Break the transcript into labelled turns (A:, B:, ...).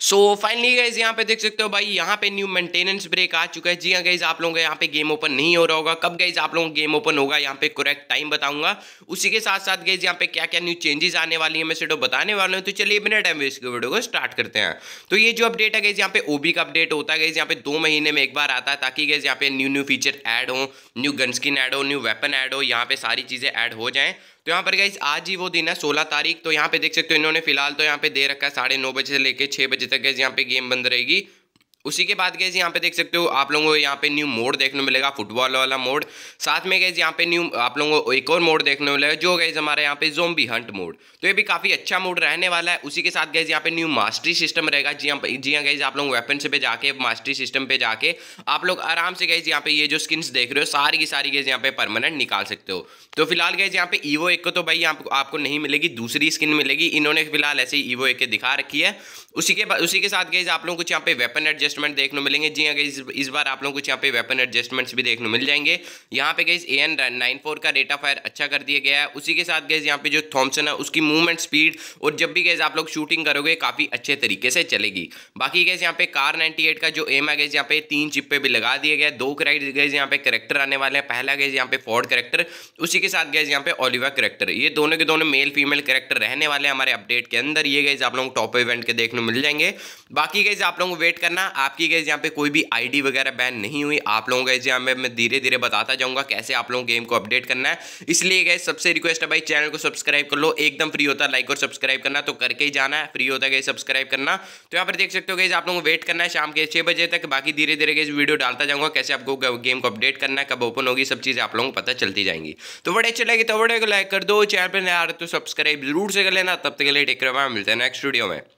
A: so finally guys यहाँ पे देख सकते हो भाई यहाँ पे न्यू मेंटेनेंस ब्रेक आ चुका है जी हाँ गाइज आप लोगों का यहाँ पे गेम ओपन नहीं हो रहा होगा कब गाइज आप लोगों गेम ओपन होगा यहाँ पे करेक्ट टाइम बताऊंगा उसी के साथ साथ गाइज यहाँ पे क्या क्या न्यू चेंजेस आने वाली है मैं सीडो बताने वाला हूँ तो चलिए बिना टाइम वेस्ट के वीडियो को स्टार्ट करते हैं तो ये जो अपडेट है गाइज यहाँ पे ओबी का अपडेट होता है गाइज यहाँ पे दो महीने में एक बार आता है ताकि गाइज यहाँ पे न्यू न्यू फीचर एड हो न्यू गन स्किन एड हो न्यू वेपन एड हो यहाँ पे सारी चीज़ें ऐड हो जाए तो यहाँ पर गाइज आज ही वो दिन है सोलह तारीख तो यहाँ पे देख सकते हो इन्होंने फिलहाल तो यहाँ पे दे रखा है साढ़े नौ बजे से लेकर छः बजे तक गैस यहाँ पे गेम बंद रहेगी उसी के बाद गैस यहाँ पे देख सकते हो आप लोगों को यहाँ पे न्यू मोड देखने मिलेगा फुटबॉल वाला मोड साथ में गैस यहाँ पे न्यू आप लोगों को एक और मोड देखने मिलेगा जो गैस हमारे यहाँ पे जोम्बी हंट मोड तो ये भी काफ़ी अच्छा मोड रहने वाला है उसी के साथ गैस यहाँ पे न्यू मास्टरी सिस्टम रहेगा जी हाँ जी हाँ गैस आप लोग वेपन पे जाके मास्टरी सिस्टम पे जाके आप लोग आराम से गैस यहाँ पे ये जो स्किन्स देख रहे हो सारी की सारी गैस यहाँ पे परमानेंट निकाल सकते हो तो फिलहाल गैस यहाँ पे ईवो एक को तो भाई आप, आपको नहीं मिलेगी दूसरी स्किन मिलेगी इन्होंने फिलहाल ऐसे ईवो एक दिखा रखी है उसी के उसी के साथ गैस आप लोग कुछ यहाँ पे वेपन एडजस्ट एडजस्टमेंट देखने मिलेंगे जी अगर हाँ इस बार आप लोग कुछ यहाँ पे वेपन एडजस्टमेंट्स भी देखने मिल जाएंगे यहाँ पे गई ए एन नाइन फोर का रेट ऑफ फायर अच्छा कर दिया गया है उसी के साथ गई यहाँ पे जो थॉम्सन है उसकी मूवमेंट स्पीड और जब भी गैस आप लोग शूटिंग करोगे काफ़ी अच्छे तरीके से चलेगी बाकी गैस यहाँ पे कार नाइनटी का जो एम है गैस यहाँ पे तीन चिप्पे भी लगा दिए गए दो क्राइट गैस यहाँ पे करेक्टर आने वाले हैं पहला गैस यहाँ पे फोर्ड करेक्टर उसी के साथ गैस यहाँ पे ओलिवा करेक्टर ये दोनों के दोनों मेल फीमेल करेक्टर रहने वाले हैं हमारे अपडेट के अंदर ये गैस आप लोग टॉप इवेंट के देखने मिल जाएंगे बाकी गैस आप लोगों को वेट करना आपकी गैस यहाँ पे कोई भी आईडी वगैरह बैन नहीं हुई आप लोगों का यहाँ पे मैं धीरे धीरे बताता जाऊँगा कैसे आप लोगों गेम को अपडेट करना है इसलिए गए सबसे रिक्वेस्ट है भाई चैनल को सब्सक्राइब कर लो एकदम फ्री होता है लाइक और सब्सक्राइब करना तो करके ही जाना है फ्री होता है सब्सक्राइब करना तो यहाँ पर देख सकते हो गए आप लोगों को वेट करना है शाम के छः बजे तक बाकी धीरे धीरे गए वीडियो डालता जाऊँगा कैसे आपको गेम को अपडेट करना है कब ओपन होगी सब चीज़ें आप लोगों को पता चलती जाएंगी तो बड़े अच्छे लगे तो बड़े को लाइक कर दो चैनल पर नया आ रहे तो सब्सक्राइब जरूर से कर लेना तब तक के लिए टेक्रवा मिलते हैं नेक्स्ट वीडियो में